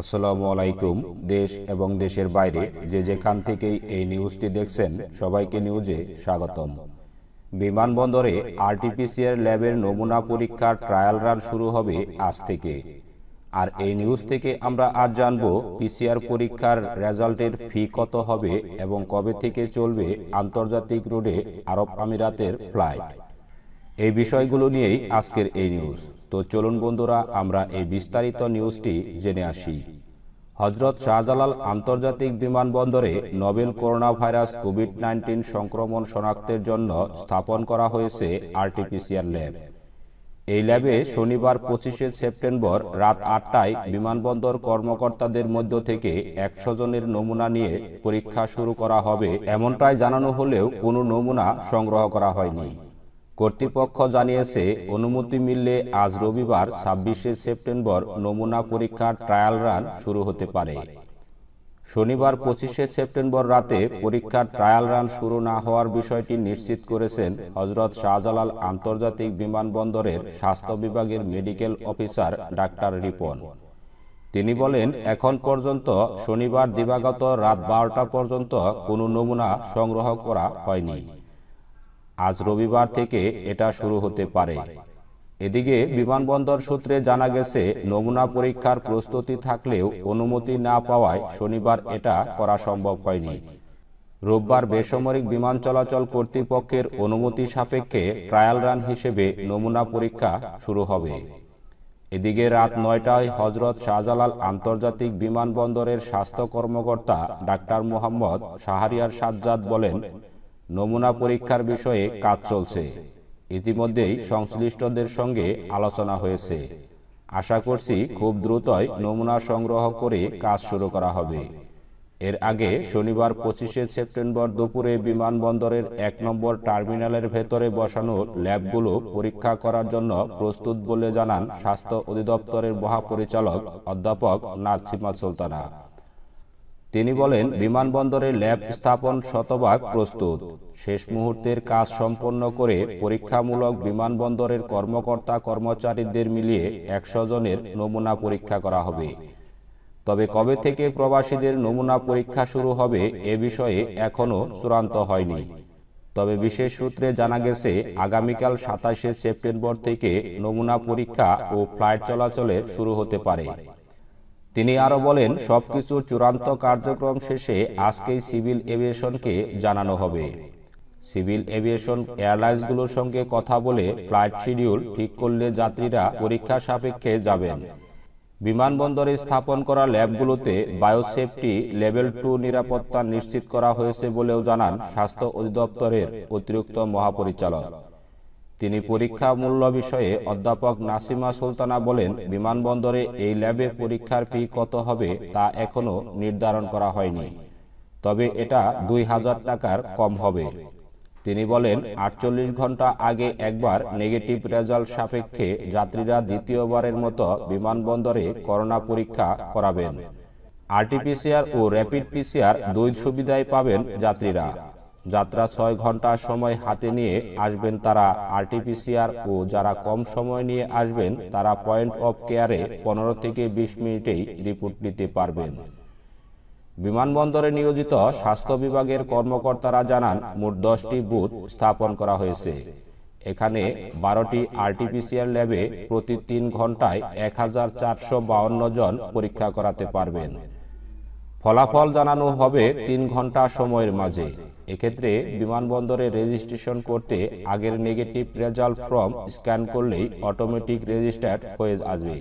আসসালামু আলাইকুম দেশ এবং দেশের বাইরে যে যেখান থেকেই এই নিউজটি দেখছেন সবাইকে নিউজে স্বাগতম বিমানবন্দরে আরটিপিসিআর ল্যাবের নমুনা পরীক্ষার ট্রায়াল রান শুরু হবে আজ থেকে আর এই নিউজ থেকে আমরা আজ জানব পিসিআর পরীক্ষার রেজাল্টের ফি কত হবে এবং কবে থেকে চলবে আন্তর্জাতিক রোডে আরব আমিরাতের ফ্লাইট এই বিষয়গুলো নিয়েই আজকের এই নিউজ তো চলুন বন্ধুরা আমরা এই বিস্তারিত নিউজটি জেনে আসি হজরত শাহজালাল আন্তর্জাতিক বিমানবন্দরে novel corona virus covid nineteen সংক্রমণ শনাক্তের জন্য স্থাপন করা হয়েছে আরটিপিসিআর ল্যাব এই ল্যাবে শনিবার পঁচিশে সেপ্টেম্বর রাত আটটায় বিমানবন্দর কর্মকর্তাদের মধ্য থেকে একশো জনের নমুনা নিয়ে পরীক্ষা শুরু করা হবে এমনটাই জানানো হলেও কোনো নমুনা সংগ্রহ করা হয়নি কর্তৃপক্ষ জানিয়েছে অনুমতি মিললে আজ রবিবার ছাব্বিশে সেপ্টেম্বর নমুনা পরীক্ষার ট্রায়াল রান শুরু হতে পারে শনিবার পঁচিশে সেপ্টেম্বর রাতে পরীক্ষার ট্রায়াল রান শুরু না হওয়ার বিষয়টি নিশ্চিত করেছেন হজরত শাহজালাল আন্তর্জাতিক বিমানবন্দরের স্বাস্থ্য বিভাগের মেডিকেল অফিসার ডাক্তার রিপন তিনি বলেন এখন পর্যন্ত শনিবার দিবাগত রাত বারোটা পর্যন্ত কোনো নমুনা সংগ্রহ করা হয়নি আজ রবিবার থেকে এটা শুরু হতে পারে এদিকে বিমানবন্দর সূত্রে জানা গেছে নমুনা পরীক্ষার প্রস্তুতি থাকলেও অনুমতি না পাওয়ায় শনিবার এটা করা সম্ভব হয়নি রোববার বেসামরিক বিমান চলাচল কর্তৃপক্ষের অনুমতি সাপেক্ষে ট্রায়াল রান হিসেবে নমুনা পরীক্ষা শুরু হবে এদিকে রাত নয়টায় হজরত শাহজালাল আন্তর্জাতিক বিমানবন্দরের স্বাস্থ্য কর্মকর্তা ডাক্তার মোহাম্মদ শাহরিয়ার সাজ্জাদ বলেন নমুনা পরীক্ষার বিষয়ে কাজ চলছে ইতিমধ্যেই সংশ্লিষ্টদের সঙ্গে আলোচনা হয়েছে আশা করছি খুব দ্রুতই নমুনা সংগ্রহ করে কাজ শুরু করা হবে এর আগে শনিবার পঁচিশে সেপ্টেম্বর দুপুরে বিমানবন্দরের এক নম্বর টার্মিনালের ভেতরে বসানো ল্যাবগুলো পরীক্ষা করার জন্য প্রস্তুত বলে জানান স্বাস্থ্য অধিদপ্তরের মহাপরিচালক অধ্যাপক নার্সিমা সুলতানা তিনি বলেন বিমানবন্দরে ল্যাব স্থাপন শতভাগ প্রস্তুত শেষ মুহূর্তের কাজ সম্পন্ন করে পরীক্ষামূলক বিমানবন্দরের কর্মকর্তা কর্মচারীদের মিলিয়ে একশো জনের নমুনা পরীক্ষা করা হবে তবে কবে থেকে প্রবাসীদের নমুনা পরীক্ষা শুরু হবে এ বিষয়ে এখনও চূড়ান্ত হয়নি তবে বিশেষ সূত্রে জানা গেছে আগামীকাল সাতাশে সেপ্টেম্বর থেকে নমুনা পরীক্ষা ও ফ্লাইট চলাচলের শুরু হতে পারে তিনি আরও বলেন সবকিছুর চূড়ান্ত কার্যক্রম শেষে আজকেই সিভিল এভিয়েশনকে জানানো হবে সিভিল এভিয়েশন এয়ারলাইন্সগুলোর সঙ্গে কথা বলে ফ্লাইট শিডিউল ঠিক করলে যাত্রীরা পরীক্ষা সাপেক্ষে যাবেন বিমানবন্দরে স্থাপন করা ল্যাবগুলোতে বায়োসেফটি লেভেল টু নিরাপত্তা নিশ্চিত করা হয়েছে বলেও জানান স্বাস্থ্য অধিদপ্তরের অতিরিক্ত মহাপরিচালক তিনি পরীক্ষা মূল্য বিষয়ে অধ্যাপক নাসিমা সুলতানা বলেন বিমানবন্দরে এই ল্যাবে পরীক্ষার ফি কত হবে তা এখনও নির্ধারণ করা হয়নি তবে এটা দুই হাজার টাকার কম হবে তিনি বলেন আটচল্লিশ ঘন্টা আগে একবার নেগেটিভ রেজাল্ট সাপেক্ষে যাত্রীরা দ্বিতীয়বারের মতো বিমানবন্দরে করোনা পরীক্ষা করাবেন আরটিপিসিআর ও র্যাপিড পিসিআর দুই সুবিধাই পাবেন যাত্রীরা যাত্রা ছয় ঘন্টা সময় হাতে নিয়ে আসবেন তারা আরটিপিসিআর ও যারা কম সময় নিয়ে আসবেন তারা পয়েন্ট অফ কেয়ারে পনেরো থেকে বিশ মিনিটেই রিপোর্ট নিতে পারবেন বিমানবন্দরে নিয়োজিত স্বাস্থ্য বিভাগের কর্মকর্তারা জানান মোট দশটি বুথ স্থাপন করা হয়েছে এখানে বারোটি আরটিপিসিআর ল্যাবে প্রতি তিন ঘন্টায় এক জন পরীক্ষা করাতে পারবেন ফলাফল জানানো হবে তিন ঘন্টা সময়ের মাঝে এক্ষেত্রে বিমানবন্দরে রেজিস্ট্রেশন করতে আগের নেগেটিভ রেজাল্ট ফর্ম স্ক্যান করলেই অটোমেটিক রেজিস্টার্ড হয়ে আসবে